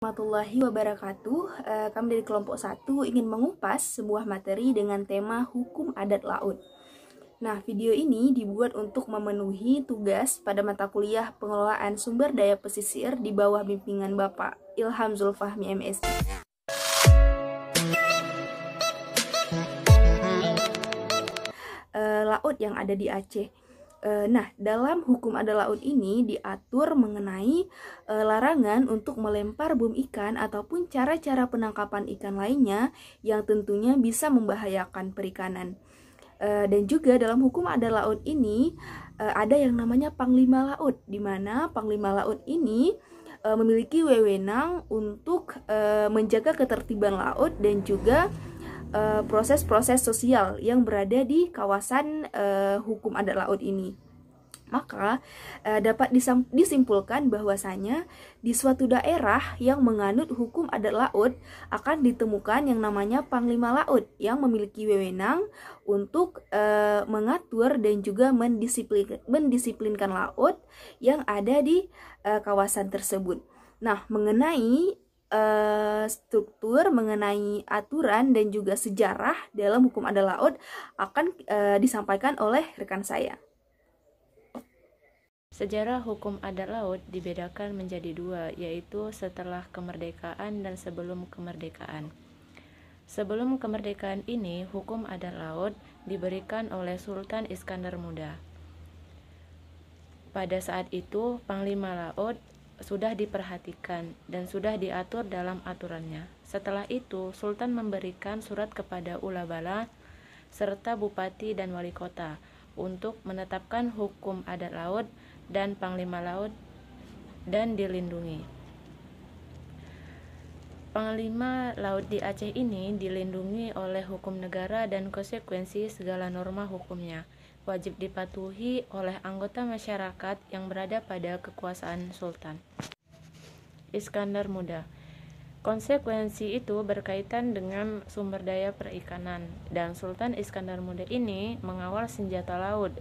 warahmatullahi wabarakatuh. Eh, kami dari kelompok 1 ingin mengupas sebuah materi dengan tema hukum adat laut. Nah, video ini dibuat untuk memenuhi tugas pada mata kuliah pengelolaan sumber daya pesisir di bawah bimbingan Bapak Ilham Zulfahmi MSI. Eh, laut yang ada di Aceh. Eh, nah, dalam hukum ada laut ini diatur mengenai eh, larangan untuk melempar bom ikan ataupun cara-cara penangkapan ikan lainnya yang tentunya bisa membahayakan perikanan. Eh, dan juga dalam hukum ada laut ini ada yang namanya panglima laut, di mana panglima laut ini memiliki wewenang untuk menjaga ketertiban laut dan juga Eh, proses-proses uh, sosial yang berada di kawasan uh, hukum adat laut ini. Maka eh, dapat disimpulkan bahwasanya di suatu daerah yang menganut hukum adat laut akan ditemukan yang namanya panglima laut yang memiliki wewenang untuk uh, mengatur dan juga mendisiplin, mendisiplinkan laut yang ada di uh, kawasan tersebut. Nah, mengenai Eh, struktur mengenai aturan dan juga sejarah dalam hukum adat laut akan eh, disampaikan oleh rekan saya. Sejarah hukum adat laut dibedakan menjadi dua, yaitu setelah kemerdekaan dan sebelum kemerdekaan. Sebelum kemerdekaan ini, hukum adat laut diberikan oleh Sultan Iskandar Muda. Pada saat itu, Panglima Laut sudah diperhatikan dan sudah diatur dalam aturannya. Setelah itu, Sultan memberikan surat kepada Ulabala serta bupati dan wali kota untuk menetapkan hukum adat laut dan panglima laut dan dilindungi. Panglima laut di Aceh ini dilindungi oleh hukum negara dan konsekuensi segala norma hukumnya wajib dipatuhi oleh anggota masyarakat yang berada pada kekuasaan sultan. Iskandar Muda Konsekuensi itu berkaitan dengan sumber daya perikanan dan Sultan Iskandar Muda ini mengawal senjata laut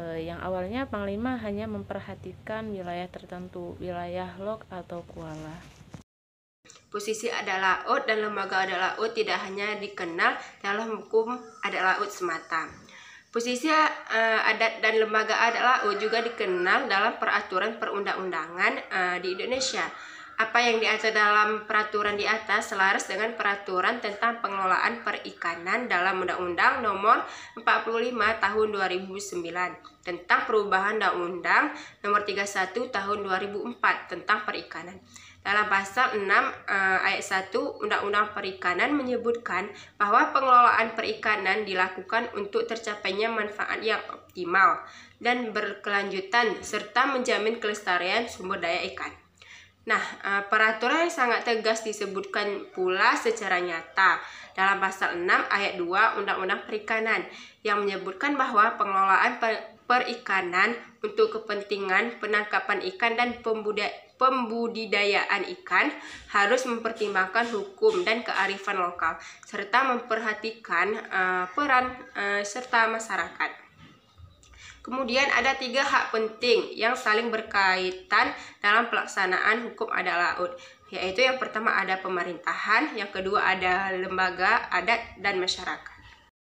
e, yang awalnya Panglima hanya memperhatikan wilayah tertentu, wilayah lok atau kuala. Posisi ada laut dan lembaga ada laut tidak hanya dikenal dalam hukum ada laut semata, Posisi uh, eh, adat dan lembaga adat LAU oh, juga dikenal dalam peraturan perundang-undangan uh, di Indonesia. Apa yang diatur dalam peraturan di atas selaras dengan peraturan tentang pengelolaan perikanan dalam Undang-Undang Nomor 45 Tahun 2009 tentang perubahan Undang-Undang Nomor 31 Tahun 2004 tentang perikanan. Dalam pasal 6 eh, ayat 1 Undang-Undang Perikanan menyebutkan bahwa pengelolaan perikanan dilakukan untuk tercapainya manfaat yang optimal dan berkelanjutan serta menjamin kelestarian sumber daya ikan. Nah, eh, peraturan yang sangat tegas disebutkan pula secara nyata dalam pasal 6 ayat 2 Undang-Undang Perikanan yang menyebutkan bahwa pengelolaan perikanan untuk kepentingan penangkapan ikan dan pembudaya pembudidayaan ikan harus mempertimbangkan hukum dan kearifan lokal serta memperhatikan uh, peran uh, serta masyarakat. Kemudian ada tiga hak penting yang saling berkaitan dalam pelaksanaan hukum adat laut, yaitu yang pertama ada pemerintahan, yang kedua ada lembaga adat dan masyarakat.